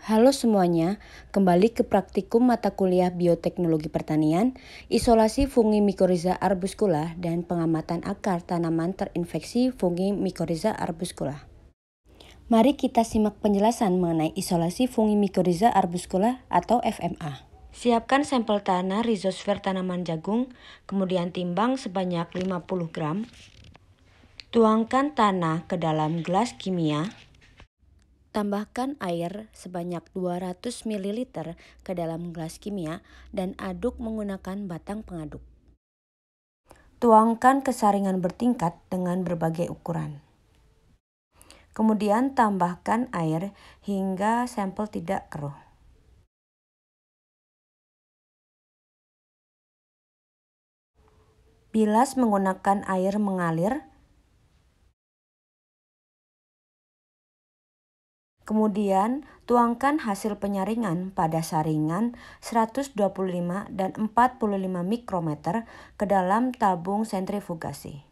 Halo semuanya, kembali ke praktikum mata kuliah Bioteknologi Pertanian, isolasi fungi mikoriza arbuskula dan pengamatan akar tanaman terinfeksi fungi mikoriza arbuskula Mari kita simak penjelasan mengenai isolasi fungi mikoriza arbuskula atau FMA. Siapkan sampel tanah rizosfer tanaman jagung, kemudian timbang sebanyak 50 gram. Tuangkan tanah ke dalam gelas kimia Tambahkan air sebanyak 200 ml ke dalam gelas kimia dan aduk menggunakan batang pengaduk. Tuangkan ke saringan bertingkat dengan berbagai ukuran. Kemudian tambahkan air hingga sampel tidak keruh. Bilas menggunakan air mengalir Kemudian, tuangkan hasil penyaringan pada saringan 125 dan 45 mikrometer ke dalam tabung sentrifugasi.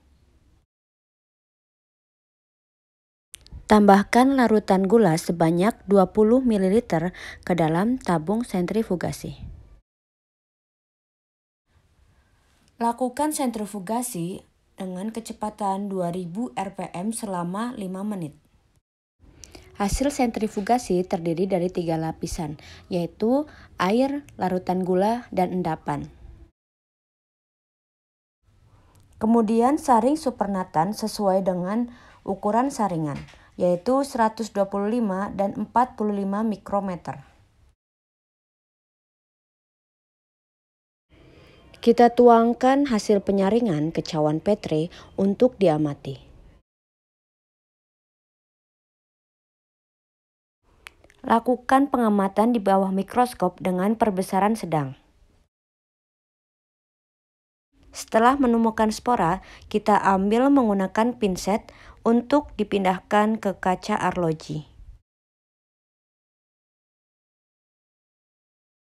Tambahkan larutan gula sebanyak 20 ml ke dalam tabung sentrifugasi. Lakukan sentrifugasi dengan kecepatan 2000 rpm selama 5 menit. Hasil sentrifugasi terdiri dari tiga lapisan, yaitu air, larutan gula, dan endapan. Kemudian saring supernatan sesuai dengan ukuran saringan, yaitu 125 dan 45 mikrometer. Kita tuangkan hasil penyaringan ke cawan Petri untuk diamati. Lakukan pengamatan di bawah mikroskop dengan perbesaran sedang. Setelah menemukan spora, kita ambil menggunakan pinset untuk dipindahkan ke kaca arloji.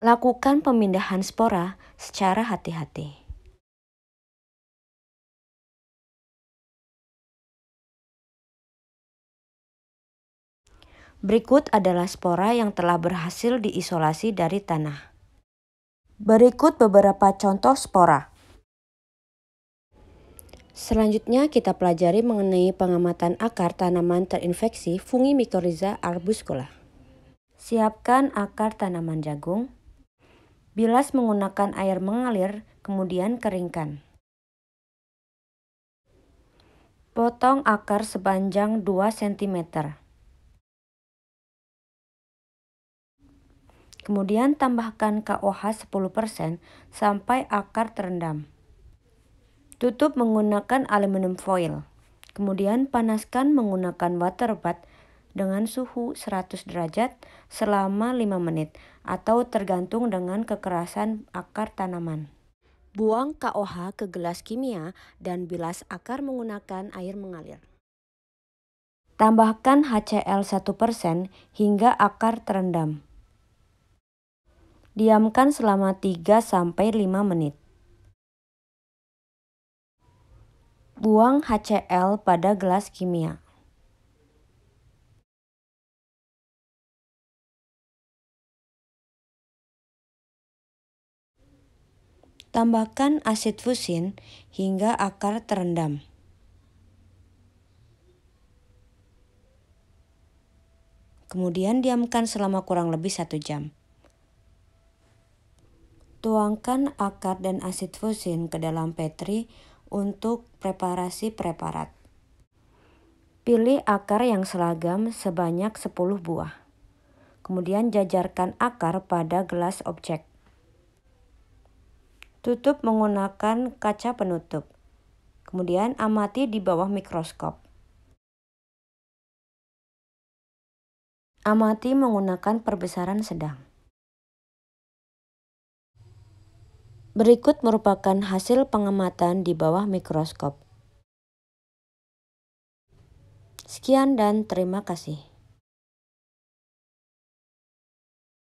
Lakukan pemindahan spora secara hati-hati. Berikut adalah spora yang telah berhasil diisolasi dari tanah. Berikut beberapa contoh spora. Selanjutnya kita pelajari mengenai pengamatan akar tanaman terinfeksi fungi mikoriza arbuscula. Siapkan akar tanaman jagung. Bilas menggunakan air mengalir, kemudian keringkan. Potong akar sepanjang 2 cm. Kemudian tambahkan KOH 10% sampai akar terendam. Tutup menggunakan aluminium foil. Kemudian panaskan menggunakan water bath dengan suhu 100 derajat selama 5 menit atau tergantung dengan kekerasan akar tanaman. Buang KOH ke gelas kimia dan bilas akar menggunakan air mengalir. Tambahkan HCl 1% hingga akar terendam. Diamkan selama 3 sampai 5 menit. Buang HCl pada gelas kimia. Tambahkan asid fusin hingga akar terendam. Kemudian diamkan selama kurang lebih satu jam. Tuangkan akar dan asid fusin ke dalam petri untuk preparasi preparat. Pilih akar yang selagam sebanyak 10 buah. Kemudian jajarkan akar pada gelas objek. Tutup menggunakan kaca penutup. Kemudian amati di bawah mikroskop. Amati menggunakan perbesaran sedang. Berikut merupakan hasil pengamatan di bawah mikroskop. Sekian dan terima kasih.